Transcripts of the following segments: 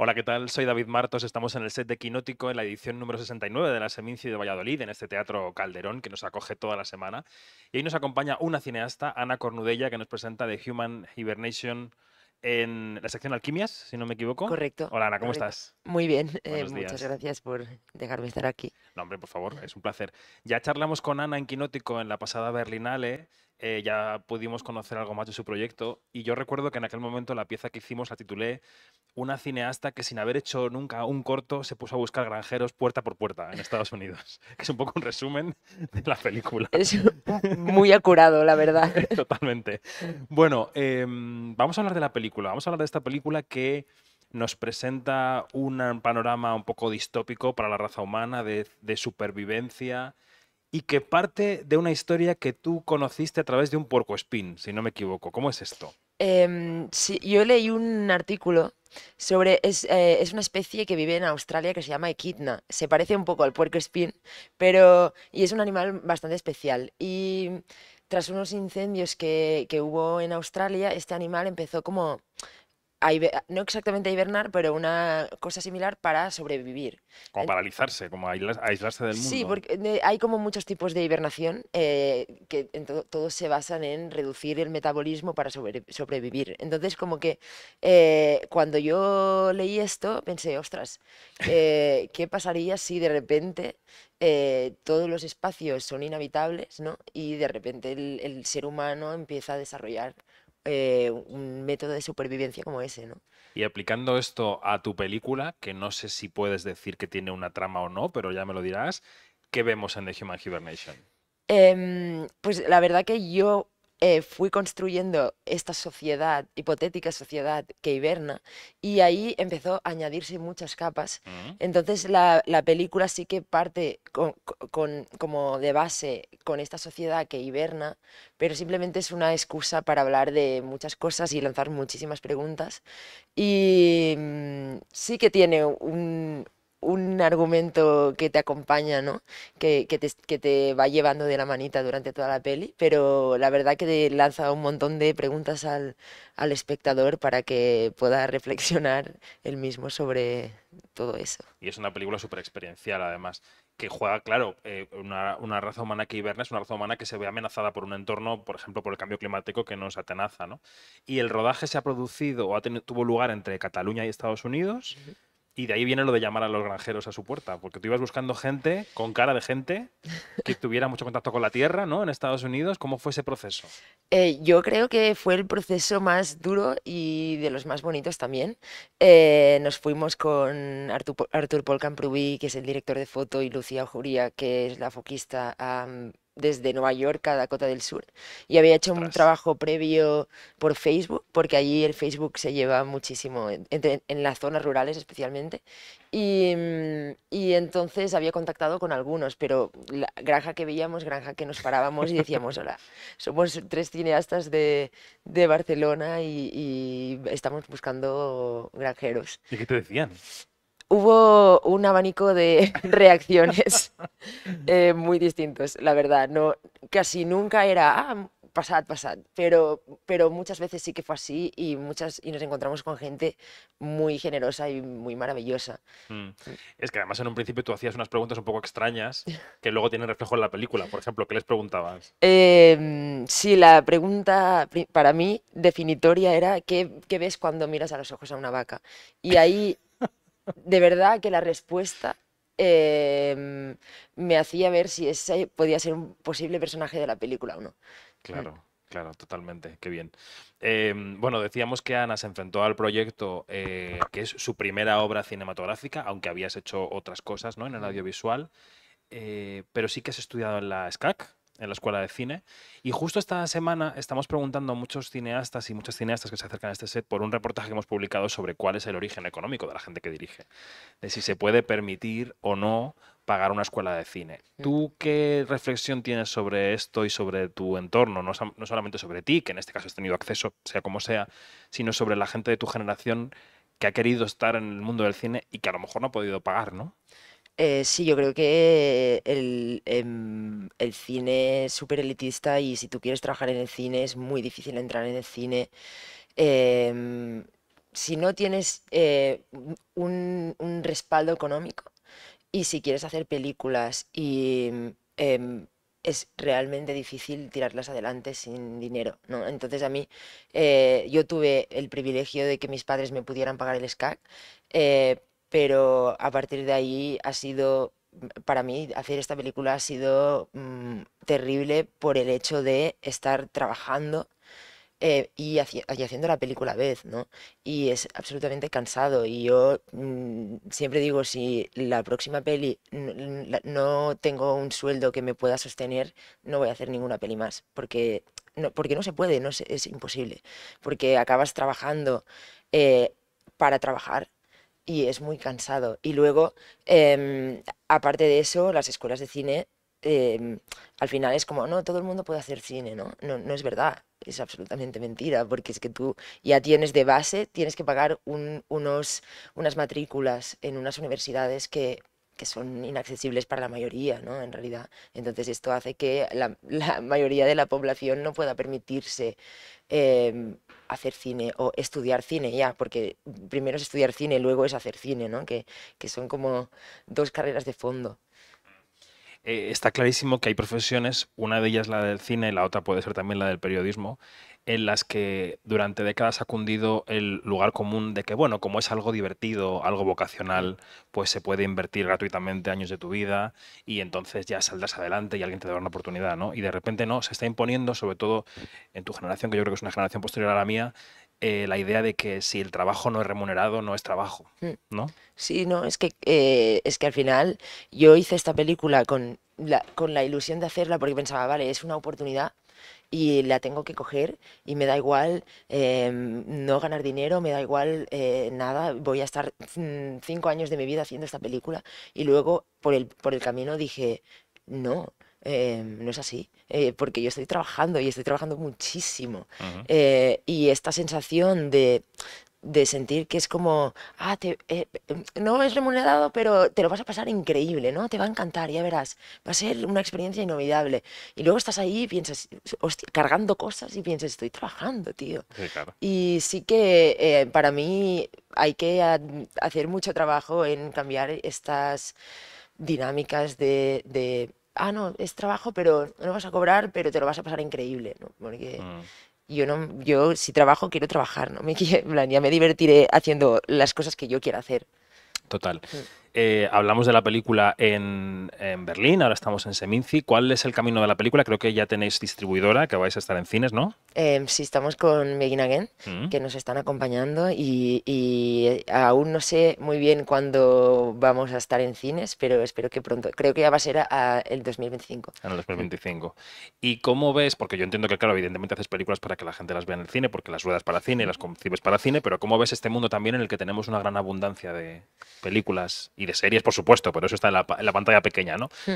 Hola, ¿qué tal? Soy David Martos, estamos en el set de Quinótico, en la edición número 69 de la Seminci de Valladolid, en este Teatro Calderón, que nos acoge toda la semana. Y ahí nos acompaña una cineasta, Ana Cornudella, que nos presenta The Human Hibernation en la sección Alquimias, si no me equivoco. Correcto. Hola Ana, ¿cómo estás? Muy bien, eh, muchas gracias por dejarme estar aquí. No, hombre, por favor, es un placer. Ya charlamos con Ana en Quinótico en la pasada Berlinale eh, ya pudimos conocer algo más de su proyecto y yo recuerdo que en aquel momento la pieza que hicimos la titulé Una cineasta que sin haber hecho nunca un corto se puso a buscar granjeros puerta por puerta en Estados Unidos, es un poco un resumen de la película. Es muy acurado, la verdad. Totalmente. Bueno, em, vamos a hablar de la película, vamos a hablar de esta película que nos presenta un panorama un poco distópico para la raza humana de supervivencia y que parte de una historia que tú conociste a través de un puerco spin, si no me equivoco. ¿Cómo es esto? Em, yo leí un artículo sobre eh, es, una especie que vive en Australia que se llama Echidna. Se parece un poco al puerco spin, pero y es un animal bastante especial. Y tras unos incendios que, que hubo en Australia, este animal empezó como no exactamente hibernar, pero una cosa similar para sobrevivir. Como paralizarse, como aislarse del mundo. Sí, porque eh, hay como muchos tipos de hibernación eh, que todos se basan en reducir el metabolismo para sobrevivir. Entonces, como que eh, cuando yo leí esto, pensé, ostras, ¿qué pasaría si de repente todos los espacios son inhabitables, Y de repente el, ser humano empieza a desarrollar eh, un método de supervivencia como ese, ¿no? Y aplicando esto a tu película, que no sé si puedes decir que tiene una trama o no, pero ya me lo dirás, ¿qué vemos en The Human Hibernation? Em, pues la verdad que yo eh, fui construyendo esta sociedad, hipotética sociedad que hiberna, y ahí empezó a añadirse muchas capas. Mm. Entonces la, película sí que parte como de base con esta sociedad que hiberna, pero simplemente es una excusa para hablar de muchas cosas y lanzar muchísimas preguntas. Y mm, sí que tiene un, un argumento que te acompaña, ¿no? Que, te, va llevando de la manita durante toda la peli, pero la verdad que te lanza un montón de preguntas al, espectador para que pueda reflexionar él mismo sobre todo eso. Y es una película súper experiencial, además que juega, claro, eh, una, raza humana que hiberna es una raza humana que se ve amenazada por un entorno, por ejemplo, por el cambio climático que nos atenaza, Y el rodaje se ha producido o tuvo lugar entre Cataluña y Estados Unidos. Y de ahí viene lo de llamar a los granjeros a su puerta, porque tú ibas buscando gente con cara de gente que tuviera mucho contacto con la tierra, ¿no? En Estados Unidos, ¿cómo fue ese proceso? Eh, yo creo que fue el proceso más duro y de los más bonitos también. Eh, nos fuimos con Artur, Artur que es el director de foto, y Lucía Juría, que es la foquista, a desde Nueva York a Dakota del Sur. Y había hecho un trabajo previo por Facebook, porque allí el Facebook se lleva muchísimo, en, las zonas rurales especialmente. Y, mm, y, entonces había contactado con algunos, pero la granja que veíamos, granja que nos parábamos y decíamos, hola, somos tres cineastas de, de Barcelona y, y estamos buscando granjeros. ¿Y qué te decían? hubo un abanico de reacciones. Eh, muy distintos, la verdad. No, casi nunca era, ah, pasad, pasad, pero, pero muchas veces sí que fue así y, muchas, y nos encontramos con gente muy generosa y muy maravillosa. Mm. Mm. Es que además en un principio tú hacías unas preguntas un poco extrañas que luego tienen reflejo en la película. Por ejemplo, ¿qué les preguntabas? Em, sí, la pregunta para mí definitoria era ¿qué, ¿qué ves cuando miras a los ojos a una vaca? Y ahí, de verdad que la respuesta Em, me hacía ver si ese podía ser un posible personaje de la película o no. Mm. Claro. Claro, totalmente, qué bien. Em, bueno, decíamos que Ana se enfrentó al proyecto, eh, que es su primera obra cinematográfica, aunque habías hecho otras cosas ¿no? en el audiovisual, eh, pero sí que has estudiado en la SCAC en la Escuela de Cine. Y justo esta semana estamos preguntando a muchos cineastas y muchas cineastas que se acercan a este set por un reportaje que hemos publicado sobre cuál es el origen económico de la gente que dirige, de si se puede permitir o no pagar una escuela de cine. ¿Tú qué reflexión tienes sobre esto y sobre tu entorno? No, solamente sobre ti, que en este caso has tenido acceso, sea como sea, sino sobre la gente de tu generación que ha querido estar en el mundo del cine y que a lo mejor no ha podido pagar, ¿no? Eh, sí, yo creo que el, em, cine es súper elitista y si tú quieres trabajar en el cine es muy difícil entrar en el cine. Em, si no tienes eh, un, respaldo económico y si quieres hacer películas y em, es realmente difícil tirarlas adelante sin dinero, Entonces a mí, eh, yo tuve el privilegio de que mis padres me pudieran pagar el SCAC, pero a partir de ahí ha sido, para mí, hacer esta película ha sido mm, terrible por el hecho de estar trabajando eh, y, haciendo la película a vez, ¿no? Y es absolutamente cansado. Y yo mm, siempre digo, si la próxima peli no tengo un sueldo que me pueda sostener, no voy a hacer ninguna peli más, porque no, porque no se puede, no es imposible, porque acabas trabajando eh, para trabajar y es muy cansado. Y luego, em, aparte de eso, las escuelas de cine, em, al final es como, no, todo el mundo puede hacer cine, ¿no? ¿no? No es verdad, es absolutamente mentira, porque es que tú ya tienes de base, tienes que pagar unos, unas matrículas en unas universidades que que son inaccesibles para la mayoría, ¿no? En realidad. Entonces esto hace que la, mayoría de la población no pueda permitirse em, hacer cine o estudiar cine ya, porque primero es estudiar cine y luego es hacer cine, ¿no? Que, son como dos carreras de fondo. Eh, está clarísimo que hay profesiones, una de ellas la del cine, y la otra puede ser también la del periodismo, en las que durante décadas ha cundido el lugar común de que, bueno, como es algo divertido, algo vocacional, pues se puede invertir gratuitamente años de tu vida y entonces ya saldrás adelante y alguien te dará una oportunidad, ¿no? Y de repente no, se está imponiendo, sobre todo en tu generación, que yo creo que es una generación posterior a la mía, eh, la idea de que si el trabajo no es remunerado, no es trabajo, mm. ¿no? Sí, no, es que, eh, es que al final yo hice esta película con con la ilusión de hacerla porque pensaba, vale, es una oportunidad y la tengo que coger y me da igual em, no ganar dinero, me da igual eh, nada, voy a estar mm, cinco años de mi vida haciendo esta película y luego por el, por el camino dije, no, em, no es así, eh, porque yo estoy trabajando y estoy trabajando muchísimo. Eh, y esta sensación de de sentir que es como, ah, eh, mm, no es remunerado, pero te lo vas a pasar increíble, ¿no? Te va a encantar, ya verás. Va a ser una experiencia inolvidable. Y luego estás ahí piensas, cargando cosas y piensas, estoy trabajando, tío. Sí, claro. Y sí que eh, para mí hay que hacer mucho trabajo en cambiar estas dinámicas de, ah, no, es trabajo, pero no vas a cobrar, pero te lo vas a pasar increíble, ¿no? Porque... Mm yo no, yo si trabajo quiero trabajar, no me, ya me divertiré haciendo las cosas que yo quiera hacer. Total. Mm. Eh, hablamos de la película en, Berlín, ahora estamos en Seminci. ¿Cuál es el camino de la película? Creo que ya tenéis distribuidora, que vais a estar en cines, ¿no? Em, sí, estamos con Begin Again, mm. que nos están acompañando y, eh, aún no sé muy bien cuándo vamos a estar en cines, pero espero que pronto. Creo que ya va a ser el 2025. En el 2025. ¿Y cómo ves? Porque yo entiendo que, claro, evidentemente haces películas para que la gente las vea en el cine, porque las ruedas para cine y las concibes para cine, pero ¿cómo ves este mundo también en el que tenemos una gran abundancia de películas y de series, por supuesto, pero eso está en la, en la pantalla pequeña, ¿no? Mm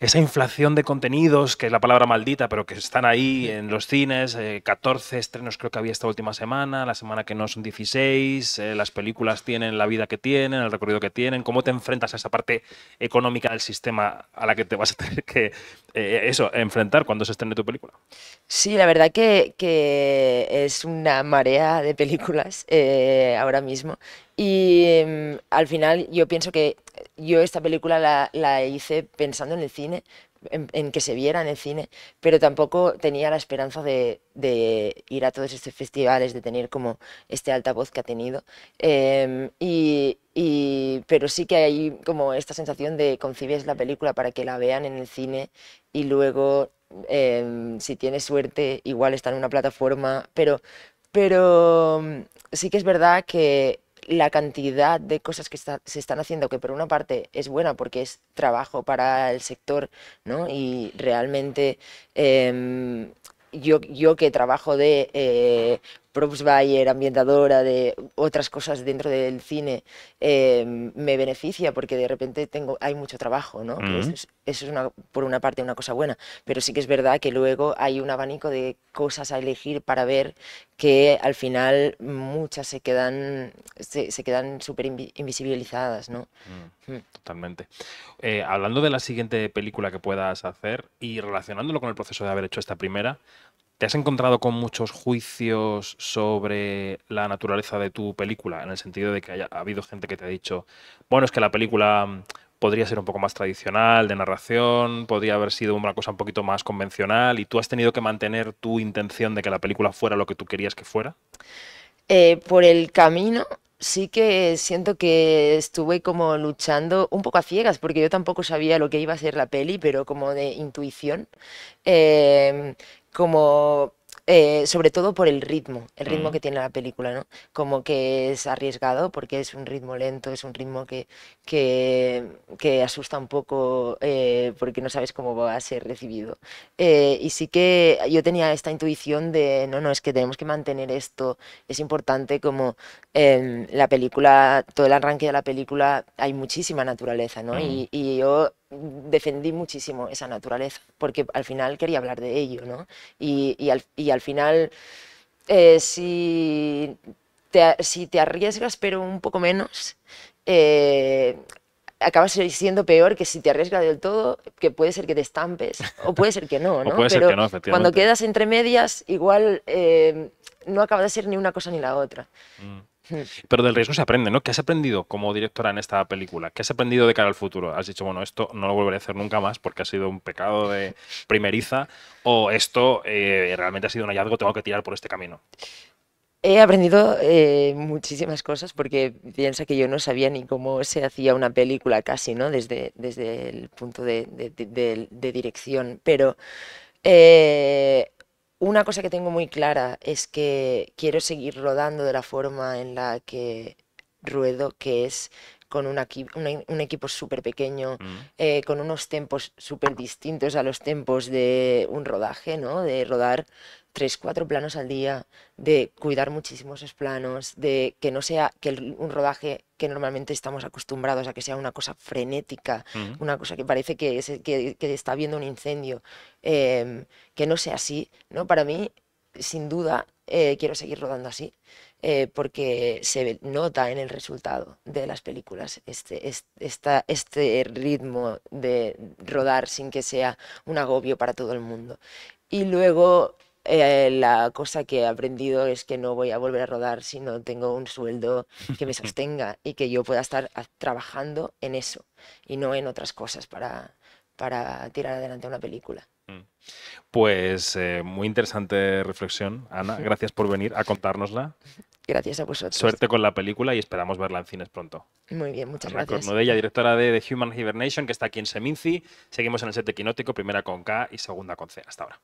esa inflación de contenidos, que es la palabra maldita, pero que están ahí en los cines, 14 eh, estrenos creo que había esta última semana, la semana que no son 16, eh, las películas tienen la vida que tienen, el recorrido que tienen, cómo te enfrentas a esa parte económica del sistema a la que te vas a tener que eh, eso, enfrentar cuando se estrene tu película. Sí, la verdad que, que es una marea de películas ahora mismo y mm, al final yo pienso que yo esta película la, la hice pensando en el cine, en, que se viera en el cine, pero tampoco tenía la esperanza de, de, ir a todos estos festivales, de tener como este altavoz que ha tenido. Em, y, y, pero sí que hay como esta sensación de concibes la película para que la vean en el cine y luego, em, si tienes suerte, igual está en una plataforma, pero, pero em, sí que es verdad que la cantidad de cosas que se están haciendo, que por una parte es buena porque es trabajo para el sector, Y realmente em, yo, yo que trabajo de eh, Props Bayer, ambientadora de otras cosas dentro del cine, eh, me beneficia porque de repente tengo, hay mucho trabajo, ¿no? Eso es, por una parte una cosa buena, pero sí que es verdad que luego hay un abanico de cosas a elegir para ver que al final muchas se quedan se, quedan súper invisibilizadas, ¿no? Mm, mm. totalmente. Eh, hablando de la siguiente película que puedas hacer y relacionándolo con el proceso de haber hecho esta primera, ¿Te has encontrado con muchos juicios sobre la naturaleza de tu película? En el sentido de que haya ha habido gente que te ha dicho, bueno, es que la película mm, podría ser un poco más tradicional, de narración, podría haber sido una cosa un poquito más convencional, y tú has tenido que mantener tu intención de que la película fuera lo que tú querías que fuera. Eh, por el camino sí que siento que estuve como luchando un poco a ciegas, porque yo tampoco sabía lo que iba a ser la peli, pero como de intuición. Em, como eh, sobre todo por el ritmo, el ritmo mm. que tiene la película, ¿no? Como que es arriesgado porque es un ritmo lento, es un ritmo que, que, asusta un poco eh, porque no sabes cómo va a ser recibido. Eh, y sí que yo tenía esta intuición de, no, no, es que tenemos que mantener esto, es importante como em, la película, todo el arranque de la película, hay muchísima naturaleza, ¿no? Mm. Y, y, yo defendí muchísimo esa naturaleza, porque al final quería hablar de ello, ¿no? Y, al, final, eh, si, te, arriesgas, pero un poco menos, eh, acabas siendo peor que si te arriesgas del todo, que puede ser que te estampes, o puede ser que no, ¿no? cuando quedas entre medias, igual eh, no acaba de ser ni una cosa ni la otra. Mm. Pero del riesgo se aprende, ¿no? ¿Qué has aprendido como directora en esta película? ¿Qué has aprendido de cara al futuro? ¿Has dicho, bueno, esto no lo volveré a hacer nunca más porque ha sido un pecado de primeriza? ¿O esto eh, realmente ha sido un hallazgo, tengo que tirar por este camino? He aprendido eh, muchísimas cosas porque piensa que yo no sabía ni cómo se hacía una película casi, ¿no? Desde, desde el punto de, dirección. Pero eh, una cosa que tengo muy clara es que quiero seguir rodando de la forma en la que ruedo, que es con e-, un equipo súper pequeño, mm. eh, con unos tempos súper distintos a los tempos de un rodaje, ¿no? De rodar tres, cuatro planos al día, de cuidar muchísimos esos planos, de que no sea que un rodaje que normalmente estamos acostumbrados a que sea una cosa frenética, mm. una cosa que parece que, que, está viendo un incendio, em, que no sea así, ¿no? Para mí, sin duda, eh, quiero seguir rodando así. Eh, porque se nota en el resultado de las películas este, este ritmo de rodar sin que sea un agobio para todo el mundo. Y luego eh, la cosa que he aprendido es que no voy a volver a rodar si no tengo un sueldo que me sostenga y que yo pueda estar trabajando en eso y no en otras cosas para, para tirar adelante una película. Mm. Pues eh, muy interesante reflexión, Ana. Gracias por venir a contárnosla. Gracias a vosotros. Suerte con la película y esperamos verla en cines pronto. Muy bien, muchas gracias. gracias. ella, directora de The Human Hibernation, que está aquí en Seminci. Seguimos en el set equinótico, primera con K y segunda con C. Hasta ahora.